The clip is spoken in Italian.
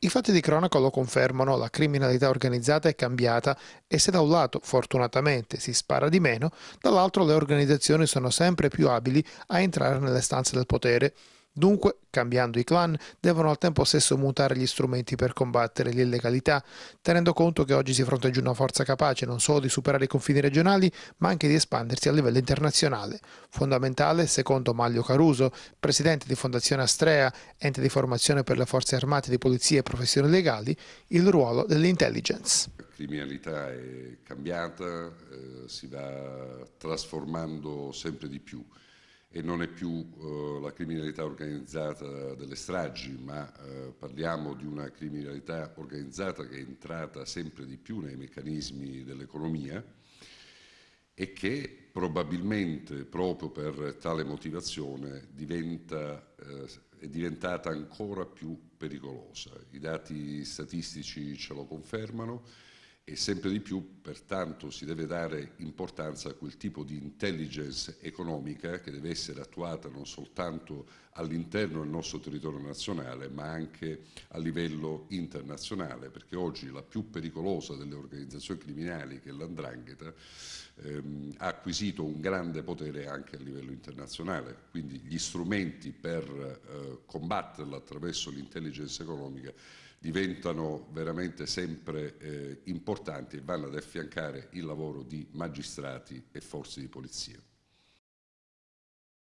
I fatti di cronaca lo confermano, la criminalità organizzata è cambiata e se da un lato, fortunatamente, si spara di meno, dall'altro le organizzazioni sono sempre più abili a entrare nelle stanze del potere. Dunque, cambiando i clan, devono al tempo stesso mutare gli strumenti per combattere l'illegalità, tenendo conto che oggi si fronteggia una forza capace non solo di superare i confini regionali, ma anche di espandersi a livello internazionale. Fondamentale, secondo Maglio Caruso, presidente di Fondazione Astrea, ente di formazione per le forze armate di polizia e professioni legali, il ruolo dell'intelligence. La criminalità è cambiata, eh, si va trasformando sempre di più e non è più eh, la criminalità organizzata delle stragi, ma eh, parliamo di una criminalità organizzata che è entrata sempre di più nei meccanismi dell'economia e che probabilmente proprio per tale motivazione diventa, eh, è diventata ancora più pericolosa. I dati statistici ce lo confermano e sempre di più pertanto si deve dare importanza a quel tipo di intelligence economica che deve essere attuata non soltanto all'interno del nostro territorio nazionale ma anche a livello internazionale perché oggi la più pericolosa delle organizzazioni criminali che è l'andrangheta ehm, ha acquisito un grande potere anche a livello internazionale quindi gli strumenti per eh, combatterla attraverso l'intelligence economica diventano veramente sempre eh, importanti importanti e vanno ad affiancare il lavoro di magistrati e forze di polizia.